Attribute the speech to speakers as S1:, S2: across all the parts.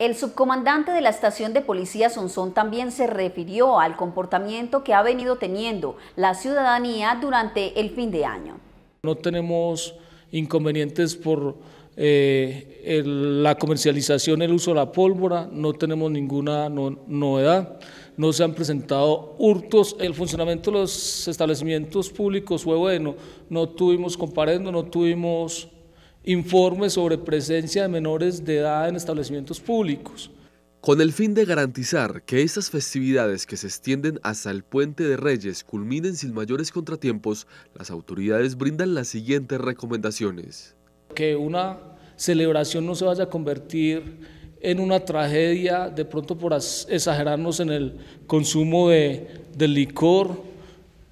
S1: El subcomandante de la estación de policía Sonson, también se refirió al comportamiento que ha venido teniendo la ciudadanía durante el fin de año.
S2: No tenemos inconvenientes por eh, la comercialización, el uso de la pólvora, no tenemos ninguna novedad, no se han presentado hurtos, el funcionamiento de los establecimientos públicos fue bueno, no tuvimos comparendo, no tuvimos Informe sobre presencia de menores de edad en establecimientos
S3: públicos. Con el fin de garantizar que estas festividades que se extienden hasta el Puente de Reyes culminen sin mayores contratiempos, las autoridades brindan las siguientes recomendaciones.
S2: Que una celebración no se vaya a convertir en una tragedia, de pronto por exagerarnos en el consumo de, de, licor,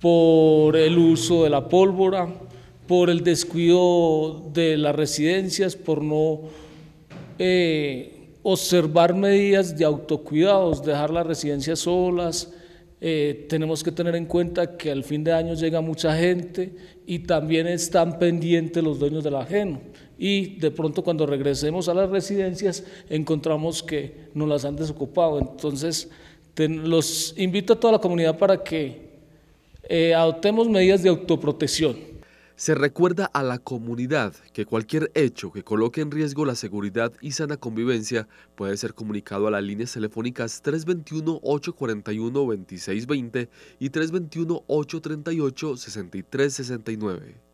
S2: por el uso de la pólvora, por el descuido de las residencias, por no eh, observar medidas de autocuidados, dejar las residencias solas. Eh, tenemos que tener en cuenta que al fin de año llega mucha gente y también están pendientes los dueños del ajeno. Y de pronto cuando regresemos a las residencias encontramos que nos las han desocupado. Entonces los invito a toda la comunidad para
S3: que eh, adoptemos medidas de autoprotección. Se recuerda a la comunidad que cualquier hecho que coloque en riesgo la seguridad y sana convivencia puede ser comunicado a las líneas telefónicas 321-841-2620 y 321-838-6369.